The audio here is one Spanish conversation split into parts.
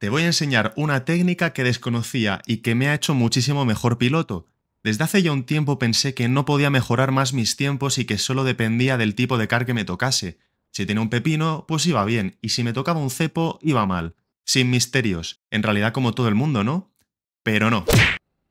Te voy a enseñar una técnica que desconocía y que me ha hecho muchísimo mejor piloto. Desde hace ya un tiempo pensé que no podía mejorar más mis tiempos y que solo dependía del tipo de car que me tocase. Si tenía un pepino, pues iba bien, y si me tocaba un cepo, iba mal. Sin misterios, en realidad como todo el mundo, ¿no? Pero no.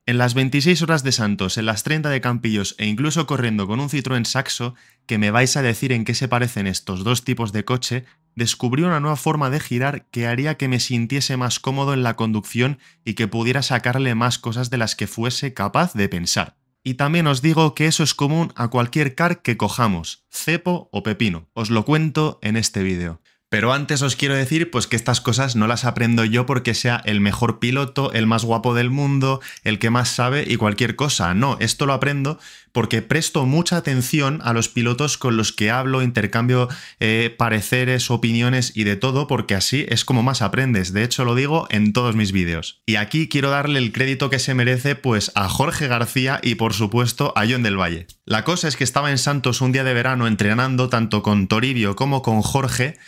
En las 26 horas de Santos, en las 30 de Campillos e incluso corriendo con un Citroën Saxo, que me vais a decir en qué se parecen estos dos tipos de coche, descubrí una nueva forma de girar que haría que me sintiese más cómodo en la conducción y que pudiera sacarle más cosas de las que fuese capaz de pensar. Y también os digo que eso es común a cualquier car que cojamos, cepo o pepino. Os lo cuento en este vídeo. Pero antes os quiero decir pues que estas cosas no las aprendo yo porque sea el mejor piloto, el más guapo del mundo, el que más sabe y cualquier cosa. No, esto lo aprendo porque presto mucha atención a los pilotos con los que hablo, intercambio eh, pareceres, opiniones y de todo, porque así es como más aprendes. De hecho, lo digo en todos mis vídeos. Y aquí quiero darle el crédito que se merece pues a Jorge García y por supuesto a John del Valle. La cosa es que estaba en Santos un día de verano entrenando tanto con Toribio como con Jorge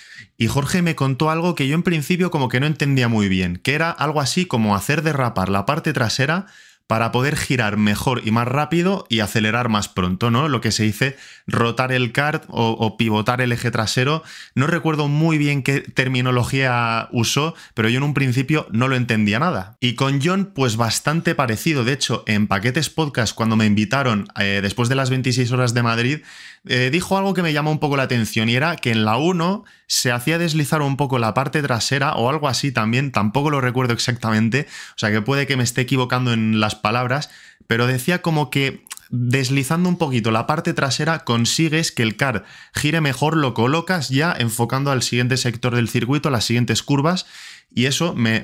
y Jorge me contó algo que yo en principio como que no entendía muy bien, que era algo así como hacer derrapar la parte trasera para poder girar mejor y más rápido y acelerar más pronto, ¿no? Lo que se dice rotar el kart o, pivotar el eje trasero. No recuerdo muy bien qué terminología usó, pero yo en un principio no lo entendía nada. Y con John, pues bastante parecido. De hecho, en Paquetes Podcast, cuando me invitaron eh, después de las 26 horas de Madrid, eh, dijo algo que me llamó un poco la atención y era que en la 1 se hacía deslizar un poco la parte trasera o algo así también, tampoco lo recuerdo exactamente, o sea que puede que me esté equivocando en las palabras, pero decía como que deslizando un poquito la parte trasera consigues que el car gire mejor, lo colocas ya enfocando al siguiente sector del circuito, las siguientes curvas, y eso me,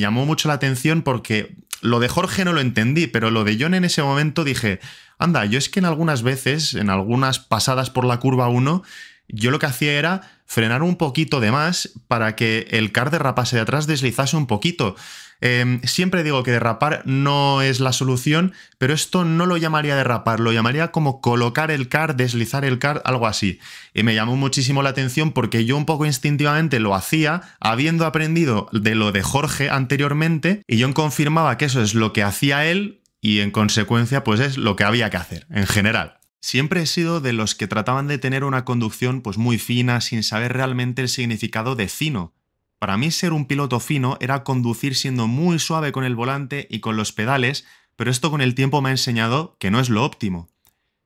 llamó mucho la atención porque lo de Jorge no lo entendí, pero lo de John en ese momento dije, anda, yo es que en algunas veces, en algunas pasadas por la curva 1, yo lo que hacía era frenar un poquito de más para que el car derrapase de atrás deslizase un poquito. Em, siempre digo que derrapar no es la solución, pero esto no lo llamaría derrapar, lo llamaría como colocar el car, deslizar el car, algo así. Y me llamó muchísimo la atención porque yo un poco instintivamente lo hacía, habiendo aprendido de lo de Jorge anteriormente, y yo confirmaba que eso es lo que hacía él y en consecuencia pues es lo que había que hacer en general. Siempre he sido de los que trataban de tener una conducción pues muy fina sin saber realmente el significado de fino. Para mí ser un piloto fino era conducir siendo muy suave con el volante y con los pedales, pero esto con el tiempo me ha enseñado que no es lo óptimo.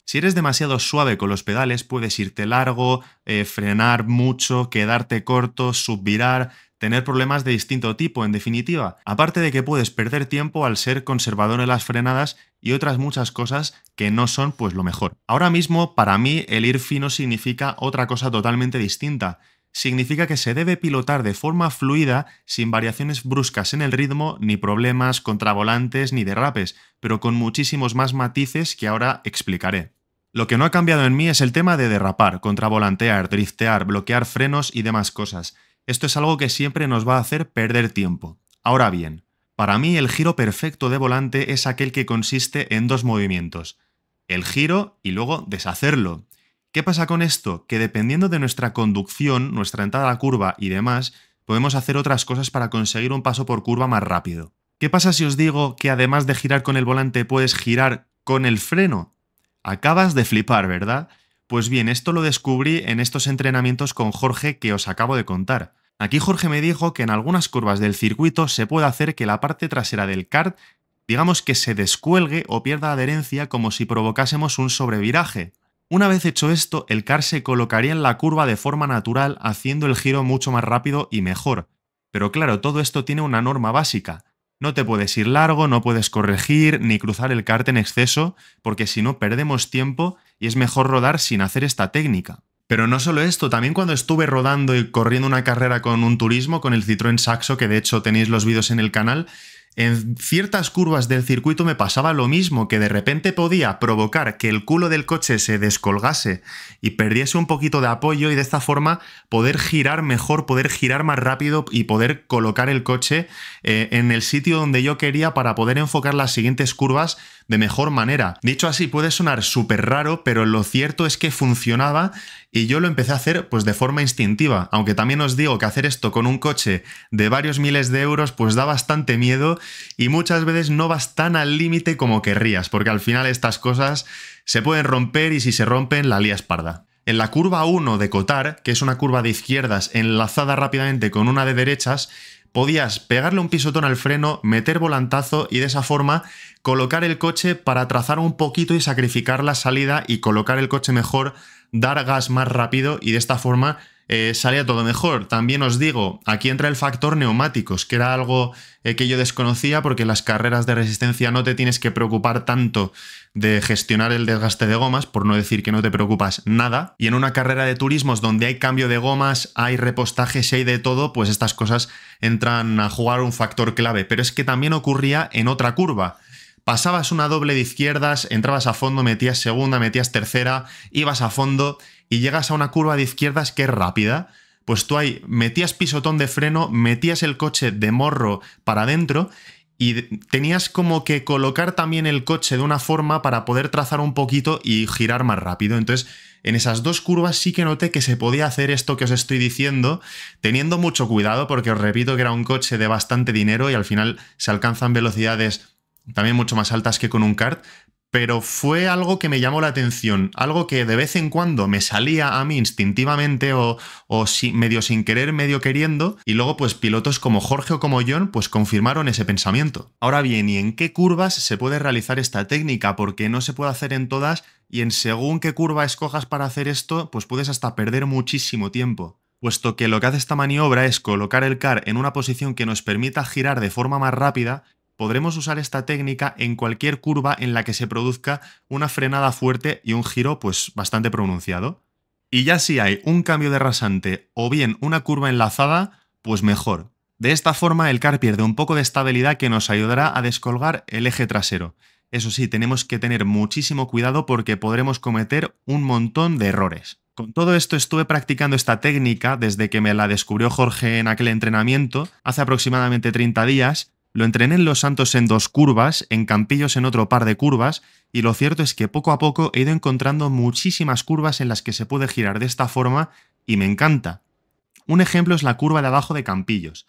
Si eres demasiado suave con los pedales, puedes irte largo, eh, frenar mucho, quedarte corto, subvirar, tener problemas de distinto tipo, en definitiva. Aparte de que puedes perder tiempo al ser conservador en las frenadas y otras muchas cosas que no son pues lo mejor. Ahora mismo, para mí, el ir fino significa otra cosa totalmente distinta significa que se debe pilotar de forma fluida, sin variaciones bruscas en el ritmo, ni problemas, contra volantes ni derrapes, pero con muchísimos más matices que ahora explicaré. Lo que no ha cambiado en mí es el tema de derrapar, contravolantear, driftear, bloquear frenos y demás cosas. Esto es algo que siempre nos va a hacer perder tiempo. Ahora bien, para mí el giro perfecto de volante es aquel que consiste en dos movimientos. El giro y luego deshacerlo, ¿Qué pasa con esto? Que dependiendo de nuestra conducción, nuestra entrada a la curva y demás, podemos hacer otras cosas para conseguir un paso por curva más rápido. ¿Qué pasa si os digo que además de girar con el volante puedes girar con el freno? Acabas de flipar, ¿verdad? Pues bien, esto lo descubrí en estos entrenamientos con Jorge que os acabo de contar. Aquí Jorge me dijo que en algunas curvas del circuito se puede hacer que la parte trasera del kart digamos que se descuelgue o pierda adherencia como si provocásemos un sobreviraje. Una vez hecho esto, el car se colocaría en la curva de forma natural haciendo el giro mucho más rápido y mejor. Pero claro, todo esto tiene una norma básica. No te puedes ir largo, no puedes corregir ni cruzar el kart en exceso, porque si no perdemos tiempo y es mejor rodar sin hacer esta técnica. Pero no solo esto, también cuando estuve rodando y corriendo una carrera con un turismo, con el Citroën Saxo, que de hecho tenéis los vídeos en el canal, en ciertas curvas del circuito me pasaba lo mismo, que de repente podía provocar que el culo del coche se descolgase y perdiese un poquito de apoyo y de esta forma poder girar mejor, poder girar más rápido y poder colocar el coche eh, en el sitio donde yo quería para poder enfocar las siguientes curvas de mejor manera. Dicho así, puede sonar súper raro, pero lo cierto es que funcionaba y yo lo empecé a hacer pues de forma instintiva, aunque también os digo que hacer esto con un coche de varios miles de euros pues da bastante miedo y muchas veces no vas tan al límite como querrías, porque al final estas cosas se pueden romper y si se rompen la lía parda. En la curva 1 de Cotar, que es una curva de izquierdas enlazada rápidamente con una de derechas, podías pegarle un pisotón al freno, meter volantazo y de esa forma colocar el coche para trazar un poquito y sacrificar la salida y colocar el coche mejor, dar gas más rápido y de esta forma eh, salía todo mejor. También os digo, aquí entra el factor neumáticos, que era algo eh, que yo desconocía porque las carreras de resistencia no te tienes que preocupar tanto de gestionar el desgaste de gomas, por no decir que no te preocupas nada. Y en una carrera de turismos donde hay cambio de gomas, hay repostajes, hay de todo, pues estas cosas entran a jugar un factor clave. Pero es que también ocurría en otra curva pasabas una doble de izquierdas, entrabas a fondo, metías segunda, metías tercera, ibas a fondo y llegas a una curva de izquierdas que es rápida, pues tú ahí metías pisotón de freno, metías el coche de morro para adentro y tenías como que colocar también el coche de una forma para poder trazar un poquito y girar más rápido. Entonces, en esas dos curvas sí que noté que se podía hacer esto que os estoy diciendo, teniendo mucho cuidado, porque os repito que era un coche de bastante dinero y al final se alcanzan velocidades también mucho más altas que con un kart, pero fue algo que me llamó la atención, algo que de vez en cuando me salía a mí instintivamente o, medio sin querer, medio queriendo, y luego pues pilotos como Jorge o como John pues confirmaron ese pensamiento. Ahora bien, ¿y en qué curvas se puede realizar esta técnica? Porque no se puede hacer en todas y en según qué curva escojas para hacer esto, pues puedes hasta perder muchísimo tiempo puesto que lo que hace esta maniobra es colocar el car en una posición que nos permita girar de forma más rápida podremos usar esta técnica en cualquier curva en la que se produzca una frenada fuerte y un giro pues bastante pronunciado. Y ya si hay un cambio de rasante o bien una curva enlazada, pues mejor. De esta forma el car pierde un poco de estabilidad que nos ayudará a descolgar el eje trasero. Eso sí, tenemos que tener muchísimo cuidado porque podremos cometer un montón de errores. Con todo esto estuve practicando esta técnica desde que me la descubrió Jorge en aquel entrenamiento, hace aproximadamente 30 días, lo entrené en Los Santos en dos curvas, en Campillos en otro par de curvas, y lo cierto es que poco a poco he ido encontrando muchísimas curvas en las que se puede girar de esta forma y me encanta. Un ejemplo es la curva de abajo de Campillos.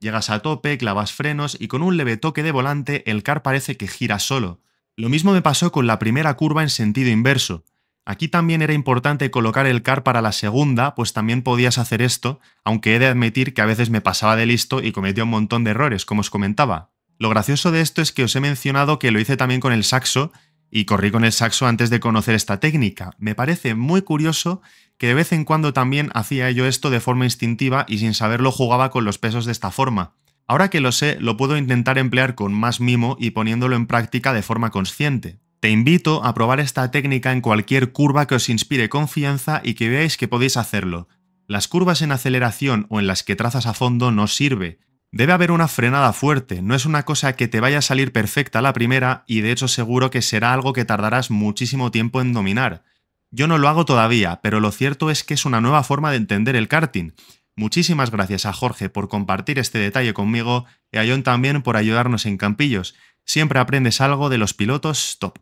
Llegas a tope, clavas frenos y con un leve toque de volante el car parece que gira solo. Lo mismo me pasó con la primera curva en sentido inverso. Aquí también era importante colocar el car para la segunda, pues también podías hacer esto, aunque he de admitir que a veces me pasaba de listo y cometía un montón de errores, como os comentaba. Lo gracioso de esto es que os he mencionado que lo hice también con el saxo, y corrí con el saxo antes de conocer esta técnica. Me parece muy curioso que de vez en cuando también hacía yo esto de forma instintiva y sin saberlo jugaba con los pesos de esta forma. Ahora que lo sé, lo puedo intentar emplear con más mimo y poniéndolo en práctica de forma consciente. Te invito a probar esta técnica en cualquier curva que os inspire confianza y que veáis que podéis hacerlo. Las curvas en aceleración o en las que trazas a fondo no sirve. Debe haber una frenada fuerte, no es una cosa que te vaya a salir perfecta la primera y de hecho seguro que será algo que tardarás muchísimo tiempo en dominar. Yo no lo hago todavía, pero lo cierto es que es una nueva forma de entender el karting. Muchísimas gracias a Jorge por compartir este detalle conmigo y a John también por ayudarnos en Campillos. Siempre aprendes algo de los pilotos top.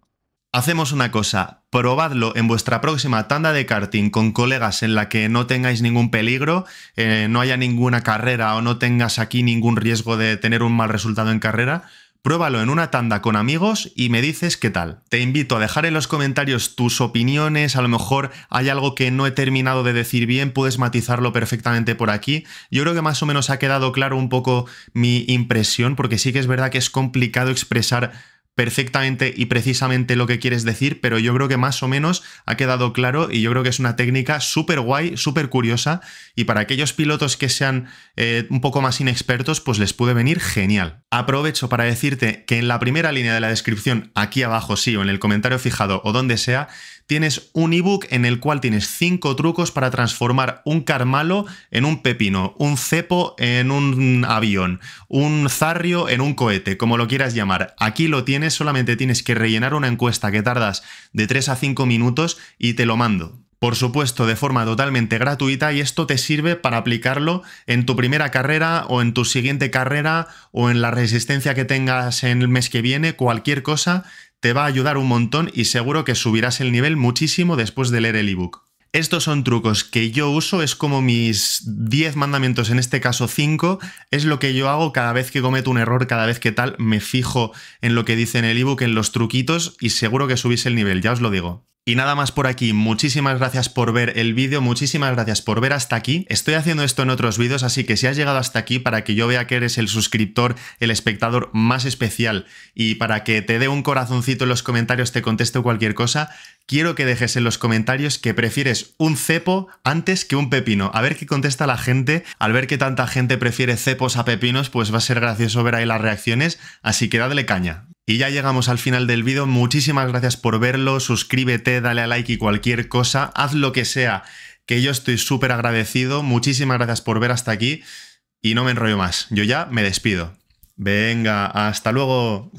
Hacemos una cosa, probadlo en vuestra próxima tanda de karting con colegas en la que no tengáis ningún peligro, eh, no haya ninguna carrera o no tengas aquí ningún riesgo de tener un mal resultado en carrera. Pruébalo en una tanda con amigos y me dices qué tal. Te invito a dejar en los comentarios tus opiniones, a lo mejor hay algo que no he terminado de decir bien, puedes matizarlo perfectamente por aquí. Yo creo que más o menos ha quedado claro un poco mi impresión, porque sí que es verdad que es complicado expresar perfectamente y precisamente lo que quieres decir, pero yo creo que más o menos ha quedado claro y yo creo que es una técnica súper guay, súper curiosa y para aquellos pilotos que sean eh, un poco más inexpertos, pues les puede venir genial. Aprovecho para decirte que en la primera línea de la descripción, aquí abajo sí o en el comentario fijado o donde sea, tienes un ebook en el cual tienes 5 trucos para transformar un carmalo en un pepino, un cepo en un avión, un zarrio en un cohete, como lo quieras llamar. Aquí lo tienes, solamente tienes que rellenar una encuesta que tardas de 3 a 5 minutos y te lo mando por supuesto de forma totalmente gratuita y esto te sirve para aplicarlo en tu primera carrera o en tu siguiente carrera o en la resistencia que tengas en el mes que viene, cualquier cosa, te va a ayudar un montón y seguro que subirás el nivel muchísimo después de leer el ebook. Estos son trucos que yo uso, es como mis 10 mandamientos, en este caso 5, es lo que yo hago cada vez que cometo un error, cada vez que tal, me fijo en lo que dice en el ebook, en los truquitos y seguro que subís el nivel, ya os lo digo. Y nada más por aquí, muchísimas gracias por ver el vídeo, muchísimas gracias por ver hasta aquí. Estoy haciendo esto en otros vídeos, así que si has llegado hasta aquí para que yo vea que eres el suscriptor, el espectador más especial y para que te dé un corazoncito en los comentarios, te contesto cualquier cosa, quiero que dejes en los comentarios que prefieres un cepo antes que un pepino. A ver qué contesta la gente. Al ver que tanta gente prefiere cepos a pepinos, pues va a ser gracioso ver ahí las reacciones, así que dadle caña. Y ya llegamos al final del vídeo. Muchísimas gracias por verlo. Suscríbete, dale a like y cualquier cosa. Haz lo que sea, que yo estoy súper agradecido. Muchísimas gracias por ver hasta aquí. Y no me enrollo más. Yo ya me despido. Venga, hasta luego.